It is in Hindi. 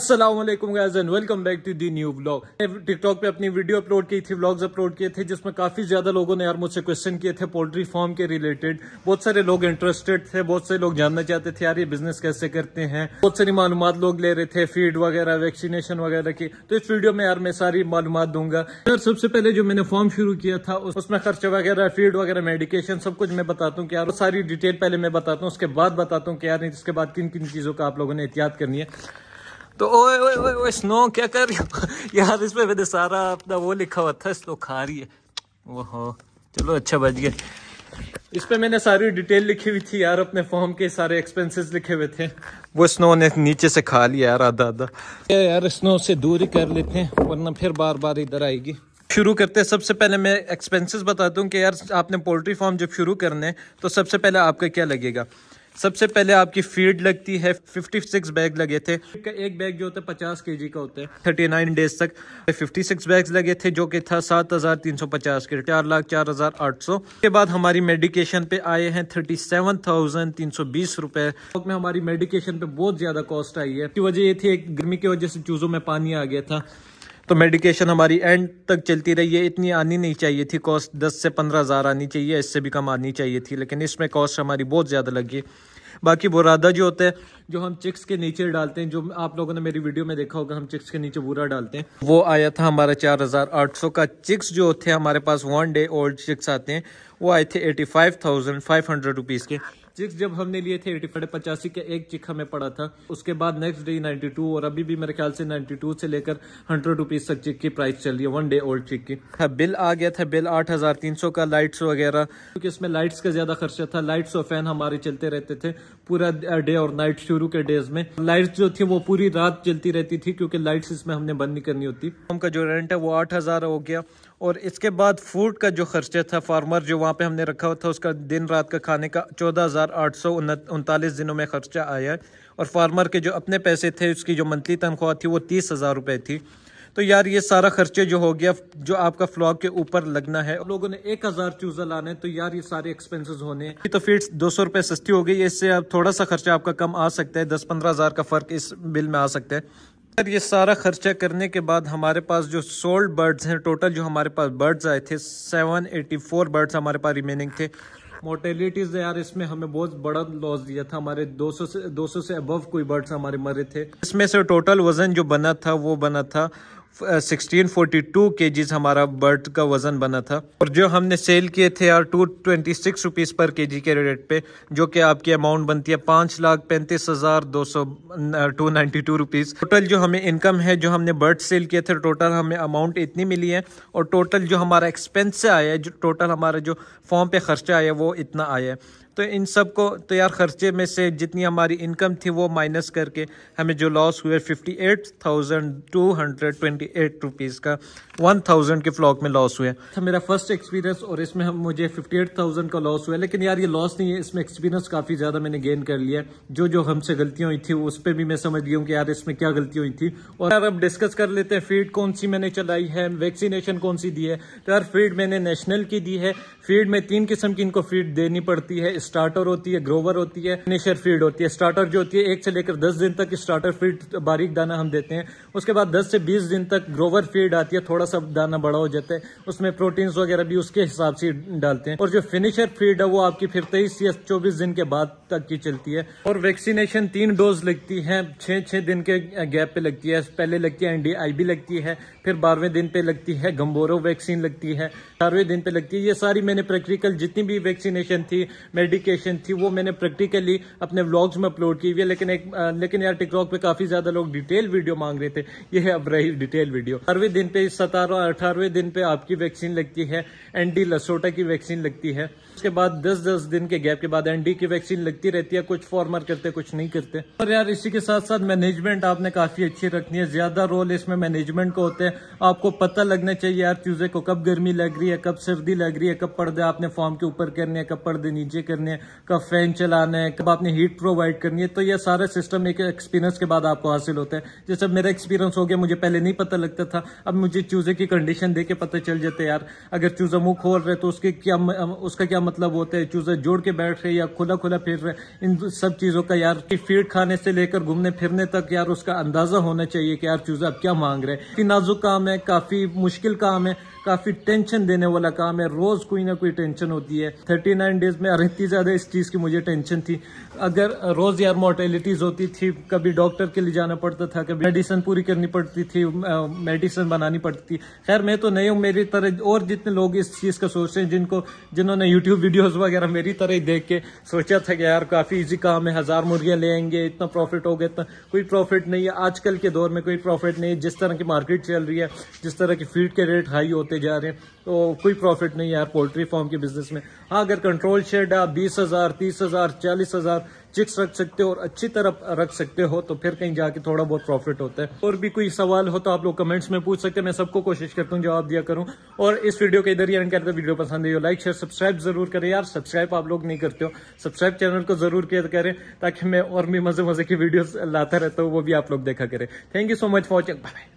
Aslam guys and welcome back to the new blog TikTok पे अपनी वीडियो अपलोड की थी ब्लॉग्स अपलोड किए थे जिसमें काफी ज्यादा लोगों ने यार मुझसे क्वेश्चन किए थे पोल्ट्री फार्म के रिलेटेड बहुत सारे लोग इंटरेस्टेड थे बहुत से लोग जानना चाहते थे यार ये बिजनेस कैसे करते हैं बहुत सारी मालूम लोग ले रहे थे फीड वगैरह वैक्सीनेशन वगैरह की तो इस वीडियो में यार मैं सारी मालूम दूंगा यार सबसे पहले जो मैंने फॉर्म शुरू किया था उसमें खर्चा वगैरह फीड वगैरह मेडिकेशन सब कुछ मैं बताता हूँ कि यार सारी डिटेल पहले मैं बताता हूँ उसके बाद बताता हूँ कि यार इसके बाद किन किन चीजों का आप लोगों ने एहतियात करनी है तो ओए ओए ओए ओए स्नो क्या कर रही हो यार पे मैंने सारा अपना वो लिखा हुआ था स्नो खा रही है ओहो चलो अच्छा बच गया इस पे मैंने सारी डिटेल लिखी हुई थी यार अपने फॉर्म के सारे एक्सपेंसेस लिखे हुए थे वो स्नो ने नीचे से खा लिया यार आधा आधा यार स्नो से दूर ही कर लेते हैं वरना फिर बार बार इधर आएगी शुरू करते हैं सबसे पहले मैं एक्सपेंसेस बताता हूँ कि यार आपने पोल्ट्री फार्म जब शुरू करने हैं तो सबसे पहले आपका क्या लगेगा सबसे पहले आपकी फीड लगती है 56 बैग लगे थे एक बैग जो होता है 50 केजी का होता है 39 डेज तक 56 बैग्स लगे थे जो कि था 7,350 के चार लाख चार हजार आठ सौ के बाद हमारी मेडिकेशन पे आए हैं 37,320 रुपए में हमारी मेडिकेशन पे बहुत ज्यादा कॉस्ट आई है की वजह ये थी एक गर्मी की वजह से चूजों में पानी आ गया था तो मेडिकेशन हमारी एंड तक चलती रही है इतनी आनी नहीं चाहिए थी कॉस्ट दस से पंद्रह हज़ार आनी चाहिए इससे भी कम आनी चाहिए थी लेकिन इसमें कॉस्ट हमारी बहुत ज़्यादा लगी बाकी बुरादा जो होता है जो हम चिक्स के नीचे डालते हैं जो आप लोगों ने मेरी वीडियो में देखा होगा हम चिक्स के नीचे बुरा डालते हैं वो आया था हमारा चार हज़ार आठ सौ का चिक्स जो थे हमारे पास वन डे ओल्ड चिक्स आते हैं वो आए थे eighty five thousand five hundred rupees के चिक्स जब हमने लिए थे एटी फाइव पचासी का एक चिक हमें पड़ा था उसके बाद नेक्स्ट डे नाइन्टी टू और अभी भी मेरे ख्याल से नाइन्टी टू से लेकर हंड्रेड रुपीज तक चिक की प्राइस चल रही है वन डे ओल्ड चिक की बिल हाँ, आ गया था बिल आठ हजार तीन सौ का लाइट्स वगैरह क्योंकि इसमें लाइट्स का ज्यादा खर्चा था लाइट्स और फैन हमारे चलते रहते थे पूरा डे और नाइट शुरू के डेज में लाइट्स जो थी वो पूरी रात चलती रहती थी क्योंकि लाइट्स इसमें हमने बंद नहीं करनी होती हमका जो रेंट है वो आठ हजार हो गया और इसके बाद फूड का जो खर्चा था फार्मर जो वहाँ पे हमने रखा हुआ था उसका दिन रात का खाने का चौदह हजार हज़ार आठ सौ उनतालीस दिनों में खर्चा आया और फार्मर के जो अपने पैसे थे उसकी जो मंथली तनख्वाह थी वो तीस हज़ार रुपये थी तो यार ये सारा खर्चे जो हो गया जो आपका फ्लॉग के ऊपर लगना है लोगों ने एक हज़ार चूजा लाने तो यार ये सारे एक्सपेंसेस होने हैं तो फिर दो सौ रुपये सस्ती हो गई इससे अब थोड़ा सा खर्चा आपका कम आ सकता है दस पंद्रह हज़ार का फ़र्क इस बिल में आ सकता है यार ये सारा खर्चा करने के बाद हमारे पास जो सोल्ड बर्ड्स हैं टोटल जो हमारे पास बर्ड्स आए थे 784 बर्ड्स हमारे पास रिमेनिंग थे मोर्टेलिटीज यार इसमें हमें बहुत बड़ा लॉस दिया था हमारे 200 से 200 से अबव कोई बर्ड्स हमारे मरे थे इसमें से टोटल वजन जो बना था वो बना था 1642 केजीज हमारा बर्ड का वज़न बना था और जो हमने सेल किए थे यार टू ट्वेंटी सिक्स रुपीज़ पर केजी के रेट पे जो कि आपकी अमाउंट बनती है पाँच लाख पैंतीस हज़ार दो सौ two ninety two rupees total जो हमें इनकम है जो हमने बर्ड सेल किए थे टोटल हमें अमाउंट इतनी मिली है और टोटल जो हमारा एक्सपेंस आया है जो टोटल हमारा जो फॉर्म पे खर्चा आया है वो इतना आया है तो इन सब को तैयार खर्चे में से जितनी हमारी इनकम थी वो माइनस करके हमें जो लॉस हुए fifty eight thousand two hundred twenty eight rupees का वन थाउजेंड के फ्लॉक में लॉस हुए था मेरा फर्स्ट एक्सपीरियंस और इसमें हम मुझे फिफ्टी एट थाउजेंड का लॉस हुआ लेकिन यार ये लॉस नहीं है इसमें एक्सपीरियंस काफ़ी ज़्यादा मैंने गेन कर लिया जो जो हमसे गलतियाँ हुई थी उस पर भी मैं समझ गया हूँ कि यार इसमें क्या गलती हुई थी और यार अब डिस्कस कर लेते हैं फीड कौन सी मैंने चलाई है वैक्सीनेशन कौन सी दी है तो यार फीड मैंने नेशनल की दी है फीड में तीन किस्म की इनको फीड देनी पड़ती है स्टार्टर होती है ग्रोवर होती है फिनिशर फीड होती है स्टार्टर जो होती है एक से लेकर दस दिन तक स्टार्टर फीड बारीक दाना हम देते हैं उसके बाद दस से बीस दिन तक ग्रोवर फीड आती है थोड़ा सा दाना बड़ा हो जाता है उसमें प्रोटीन्स वगैरह भी उसके हिसाब से डालते हैं और जो फिनिशर फीड है वो आपकी फिर तेईस या चौबीस दिन के बाद तक की चलती है और वैक्सीनेशन तीन डोज लगती है छः छः दिन के गैप पे लगती है पहले लगती है एनडीआईबी लगती है फिर बारहवें दिन पे लगती है गंबोरो वैक्सीन लगती है चारवें दिन पे लगती है ये सारी मैंने प्रैक्टिकल जितनी भी वैक्सीनेशन थी मेडिकल डेडिकेशन थी वो मैंने प्रैक्टिकली अपने व्लॉग्स में अपलोड की हुई है लेकिन एक लेकिन यार टिकटॉक पे काफी ज्यादा लोग डिटेल वीडियो मांग रहे थे ये है अब रही डिटेल वीडियो अठारवे दिन पे सतारह अठारवे दिन पे आपकी वैक्सीन लगती है एनडी लसोटा की वैक्सीन लगती है उसके बाद दस दस दिन के गैप के बाद एनडी की वैक्सीन लगती रहती है कुछ फॉर्मर करते कुछ नहीं करते और यार इसी के साथ साथ मैनेजमेंट आपने काफी अच्छी रखनी है ज्यादा रोल इसमें मैनेजमेंट को होते हैं आपको पता लगना चाहिए यार ट्यूजडे को कब गर्मी लग रही है कब सर्दी लग रही है कब पर्दे आपने फॉर्म के ऊपर करने है कब पर्दे नीचे करने करने हैं कब फैन चलाना है कब आपने हीट प्रोवाइड करनी है तो ये सारे सिस्टम एक एक्सपीरियंस के बाद आपको हासिल होता है जैसे मेरा एक्सपीरियंस हो गया मुझे पहले नहीं पता लगता था अब मुझे चूजे की कंडीशन देख के पता चल जाते यार अगर चूजा मुंह खोल रहे तो उसके क्या उसका क्या मतलब होता है चूजा जोड़ के बैठ रहे या खुला खुला फिर रहे इन सब चीजों का यार फीड खाने से लेकर घूमने फिरने तक यार उसका अंदाजा होना चाहिए कि यार चूजा अब क्या मांग रहे हैं काफी नाजुक काम है काफी मुश्किल काम है काफी टेंशन देने वाला काम है रोज कोई ना कोई टेंशन होती है थर्टी नाइन डेज में इतनी ज्यादा इस चीज की मुझे टेंशन थी अगर रोज यार मोर्टेलिटीज होती थी कभी डॉक्टर के लिए जाना पड़ता था कभी मेडिसिन पूरी करनी पड़ती थी मेडिसिन बनानी पड़ती थी खैर मैं तो नहीं हूँ मेरी तरह और जितने लोग इस चीज का सोचते हैं जिनको जिन्होंने यूट्यूब वीडियोज वगैरह मेरी तरह ही देख के सोचा था कि यार काफी इजी काम है हजार मुर्गियां लेंगे इतना प्रॉफिट होगा इतना कोई प्रॉफिट नहीं है आजकल के दौर में कोई प्रॉफिट नहीं है जिस तरह की मार्केट चल रही है जिस तरह की फीड के रेट हाई होते करते जा रहे हैं तो कोई प्रॉफिट नहीं है यार पोल्ट्री फार्म के बिजनेस में हाँ अगर कंट्रोल शेड आप बीस हज़ार तीस हज़ार चालीस हज़ार चिक्स रख सकते हो और अच्छी तरह रख सकते हो तो फिर कहीं जाके थोड़ा बहुत प्रॉफिट होता है और भी कोई सवाल हो तो आप लोग कमेंट्स में पूछ सकते हैं मैं सबको कोशिश करता हूँ जवाब दिया करूँ और इस वीडियो के इधर ही एंड करते वीडियो पसंद हो लाइक शेयर सब्सक्राइब जरूर करें यार सब्सक्राइब आप लोग नहीं करते हो सब्सक्राइब चैनल को जरूर किया करें ताकि मैं और भी मजे मजे की वीडियो लाता रहता हूँ वो भी आप लोग देखा करें thank you so much for watching bye